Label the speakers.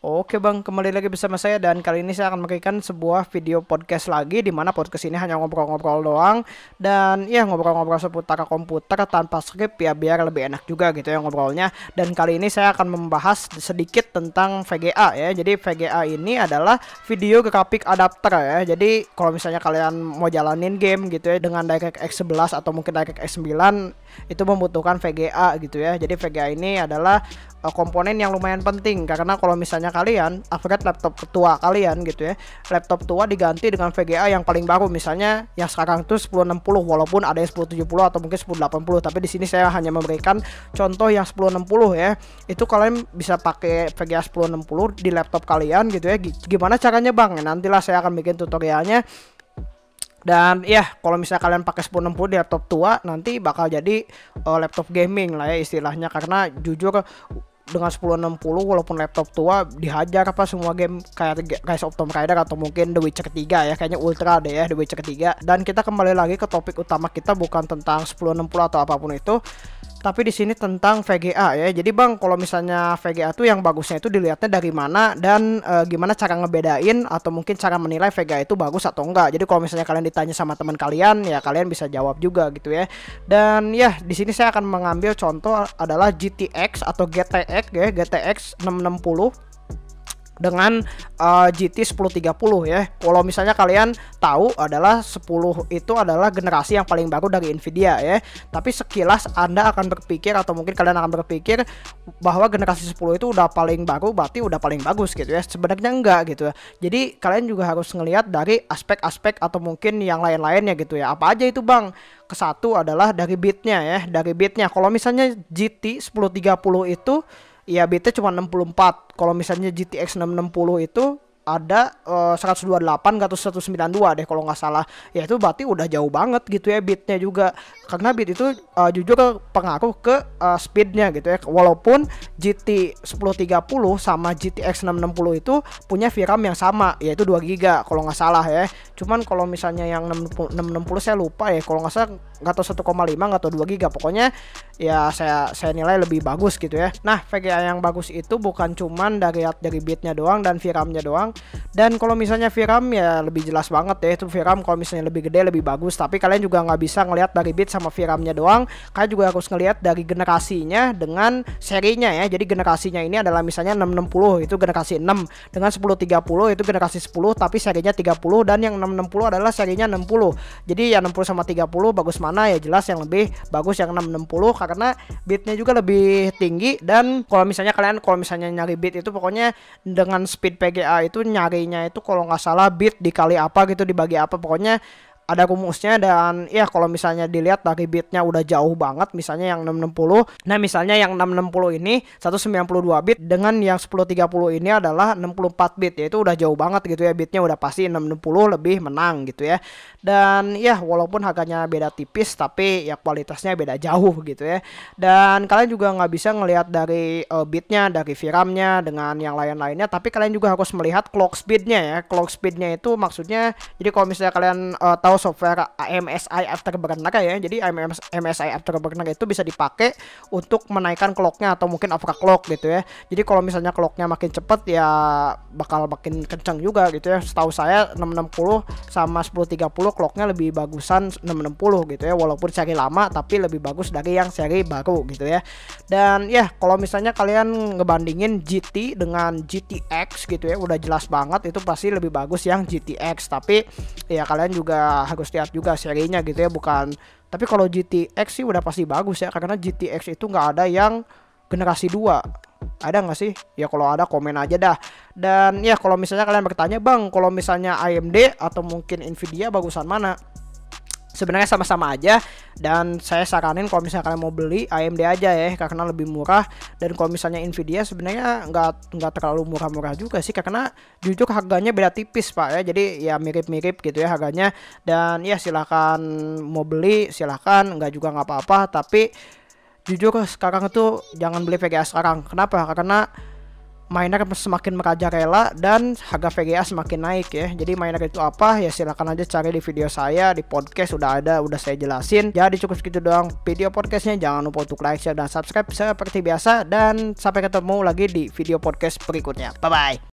Speaker 1: Oke Bang, kembali lagi bersama saya dan kali ini saya akan memberikan sebuah video podcast lagi di mana podcast ini hanya ngobrol-ngobrol doang dan ya ngobrol-ngobrol seputar komputer tanpa skrip ya biar lebih enak juga gitu ya ngobrolnya. Dan kali ini saya akan membahas sedikit tentang VGA ya. Jadi VGA ini adalah video grafik adapter ya. Jadi kalau misalnya kalian mau jalanin game gitu ya dengan DirectX 11 atau mungkin DirectX 9 itu membutuhkan VGA gitu ya. Jadi VGA ini adalah Eh, komponen yang lumayan penting karena kalau misalnya kalian upgrade laptop tua kalian gitu ya laptop tua diganti dengan VGA yang paling baru misalnya yang sekarang itu 1060 walaupun ada yang 1070 atau mungkin 1080 tapi di sini saya hanya memberikan contoh yang 1060 ya itu kalian bisa pakai VGA 1060 di laptop kalian gitu ya gimana caranya bang ya, nantilah saya akan bikin tutorialnya dan ya kalau misalnya kalian pakai 1060 di laptop tua nanti bakal jadi uh, laptop gaming lah ya istilahnya karena jujur dengan 1060 walaupun laptop tua dihajar apa semua game kayak Rise of Tomb Raider atau mungkin The Witcher 3 ya kayaknya Ultra deh ya The Witcher 3 dan kita kembali lagi ke topik utama kita bukan tentang 1060 atau apapun itu tapi di sini tentang VGA ya. Jadi Bang, kalau misalnya VGA tuh yang bagusnya itu dilihatnya dari mana dan e, gimana cara ngebedain atau mungkin cara menilai VGA itu bagus atau enggak. Jadi kalau misalnya kalian ditanya sama teman kalian ya kalian bisa jawab juga gitu ya. Dan ya di sini saya akan mengambil contoh adalah GTX atau GTX ya, GTX 660 dengan uh, GT 1030 ya. Kalau misalnya kalian tahu adalah 10 itu adalah generasi yang paling baru dari Nvidia ya. Tapi sekilas Anda akan berpikir atau mungkin kalian akan berpikir bahwa generasi 10 itu udah paling baru berarti udah paling bagus gitu ya. Sebenarnya enggak gitu ya. Jadi kalian juga harus ngelihat dari aspek-aspek atau mungkin yang lain-lainnya gitu ya. Apa aja itu, Bang? ke adalah dari bitnya ya dari bitnya, kalau misalnya GT 1030 itu ya BT cuma 64 kalau misalnya GTX 660 itu ada uh, 128 atau 192 deh kalau nggak salah ya itu berarti udah jauh banget gitu ya beatnya juga karena beat itu uh, jujur ke pengaruh ke uh, speednya gitu ya walaupun GT 1030 sama GTX 660 itu punya VRAM yang sama yaitu 2 GB kalau nggak salah ya cuman kalau misalnya yang 660, 660 saya lupa ya kalau nggak salah nggak tahu 1,5 nggak tahu 2 giga. pokoknya ya saya saya nilai lebih bagus gitu ya nah VGA yang bagus itu bukan cuman dari dari beatnya doang dan VRAM-nya doang doang dan kalau misalnya VRAM ya lebih jelas banget ya itu VRAM kalau misalnya lebih gede lebih bagus tapi kalian juga nggak bisa ngelihat dari bit sama VRAM-nya doang kalian juga harus ngelihat dari generasinya dengan serinya ya jadi generasinya ini adalah misalnya 660 itu generasi 6 dengan 1030 itu generasi 10 tapi serinya 30 dan yang 660 adalah serinya 60 jadi ya 60 sama 30 bagus mana ya jelas yang lebih bagus yang 660 karena bitnya juga lebih tinggi dan kalau misalnya kalian kalau misalnya nyari bit itu pokoknya dengan speed PGA itu nyarinya itu kalau nggak salah bit dikali apa gitu dibagi apa pokoknya ada kumusnya dan ya kalau misalnya dilihat dari bitnya udah jauh banget misalnya yang 660 nah misalnya yang 660 ini 192 bit dengan yang 1030 ini adalah 64 bit yaitu udah jauh banget gitu ya bitnya udah pasti 660 lebih menang gitu ya dan ya walaupun harganya beda tipis tapi ya kualitasnya beda jauh gitu ya dan kalian juga nggak bisa ngelihat dari uh, bitnya dari VRAM-nya dengan yang lain-lainnya tapi kalian juga harus melihat clock speednya ya clock speednya itu maksudnya jadi kalau misalnya kalian uh, tahu software AMSI Afterburner ya. Jadi AMSI Afterburner itu bisa dipakai untuk menaikkan clocknya atau mungkin overclock gitu ya. Jadi kalau misalnya clocknya makin cepat ya bakal makin kencang juga gitu ya. Setahu saya 660 sama 1030 clocknya lebih bagusan 660 gitu ya. Walaupun seri lama tapi lebih bagus dari yang seri baru gitu ya. Dan ya kalau misalnya kalian ngebandingin GT dengan GTX gitu ya udah jelas banget itu pasti lebih bagus yang GTX tapi ya kalian juga harus lihat juga serinya gitu ya bukan tapi kalau GTX sih udah pasti bagus ya karena GTX itu nggak ada yang generasi 2 ada nggak sih ya kalau ada komen aja dah dan ya kalau misalnya kalian bertanya bang kalau misalnya AMD atau mungkin Nvidia bagusan mana sebenarnya sama-sama aja dan saya saranin kalau misalnya kalian mau beli AMD aja ya karena lebih murah dan kalau misalnya Nvidia sebenarnya nggak nggak terlalu murah-murah juga sih karena jujur harganya beda tipis pak ya jadi ya mirip-mirip gitu ya harganya dan ya silahkan mau beli silahkan nggak juga nggak apa-apa tapi jujur sekarang itu jangan beli VGA sekarang kenapa karena miner semakin rela dan harga VGA semakin naik ya. Jadi miner itu apa? Ya silahkan aja cari di video saya, di podcast sudah ada, udah saya jelasin. Jadi cukup segitu doang video podcastnya. Jangan lupa untuk like, share, dan subscribe seperti biasa. Dan sampai ketemu lagi di video podcast berikutnya. Bye-bye.